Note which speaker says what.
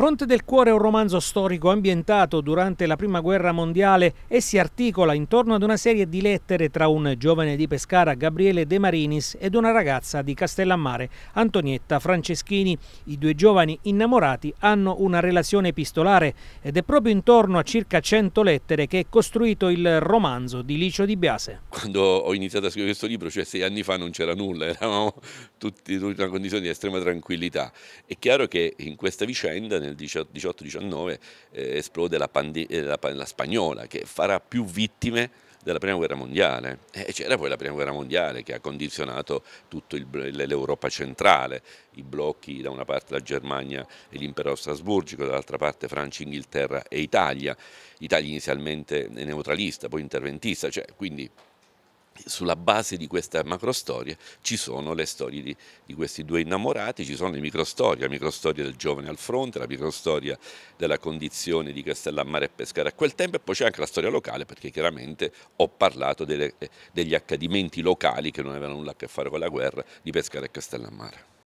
Speaker 1: Fronte del cuore è un romanzo storico ambientato durante la Prima Guerra Mondiale e si articola intorno ad una serie di lettere tra un giovane di Pescara, Gabriele De Marinis, ed una ragazza di Castellammare, Antonietta Franceschini. I due giovani innamorati hanno una relazione epistolare ed è proprio intorno a circa 100 lettere che è costruito il romanzo di Licio Di Biase.
Speaker 2: Quando ho iniziato a scrivere questo libro, cioè sei anni fa, non c'era nulla, eravamo tutti in una condizione di estrema tranquillità. È chiaro che in questa vicenda, nel nel 18-19 eh, esplode la, pandi- eh, la, la spagnola che farà più vittime della prima guerra mondiale eh, e c'era poi la prima guerra mondiale che ha condizionato tutta l'Europa centrale, i blocchi da una parte la Germania e l'impero strasburgico, dall'altra parte Francia, Inghilterra e Italia, Italia inizialmente neutralista, poi interventista, cioè quindi sulla base di questa macrostoria ci sono le storie di, di, questi due innamorati, ci sono le microstorie, la microstoria del giovane al fronte, la microstoria della condizione di Castellammare e Pescara a quel tempo e poi c'è anche la storia locale perché chiaramente ho parlato delle, eh, degli accadimenti locali che non avevano nulla a che fare con la guerra di Pescara e Castellammare.